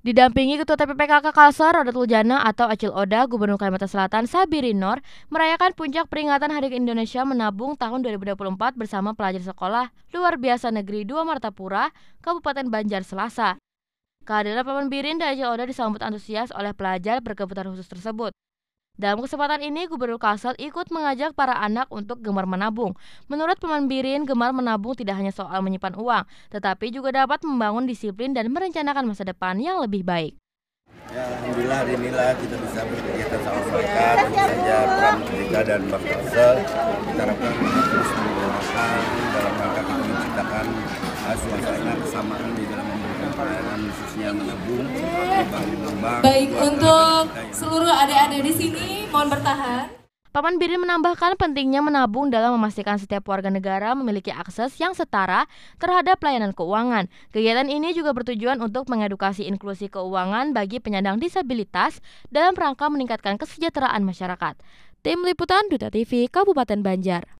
Didampingi Ketua TPPKK Kalsar, Rodatul Jana atau Acil Oda, Gubernur Kalimantan Selatan Sabiri Nor merayakan puncak peringatan Hari Indonesia Menabung tahun 2024 bersama pelajar sekolah luar biasa negeri Dua Martapura, Kabupaten Banjar Selasa. Kehadiran Paman Birin dan Acil Oda disambut antusias oleh pelajar berkebutuhan khusus tersebut. Dalam kesempatan ini, Gubernur Kalsel ikut mengajak para anak untuk gemar menabung. Menurut pemampirin, gemar menabung tidak hanya soal menyimpan uang, tetapi juga dapat membangun disiplin dan merencanakan masa depan yang lebih baik. Ya, Alhamdulillah hari inilah kita bisa berkegiatan sama mereka, tentu saja peran kita dan Bank Kalsel. Kita harapkan terus menggunakan dalam rangka kita menciptakan eh, suasana kesamaan di dalam memberikan pelayanan khususnya menabung Baik, untuk seluruh adik-adik di sini mohon bertahan. Paman Birin menambahkan pentingnya menabung dalam memastikan setiap warga negara memiliki akses yang setara terhadap pelayanan keuangan. Kegiatan ini juga bertujuan untuk mengedukasi inklusi keuangan bagi penyandang disabilitas dalam rangka meningkatkan kesejahteraan masyarakat. Tim Liputan Duta TV Kabupaten Banjar.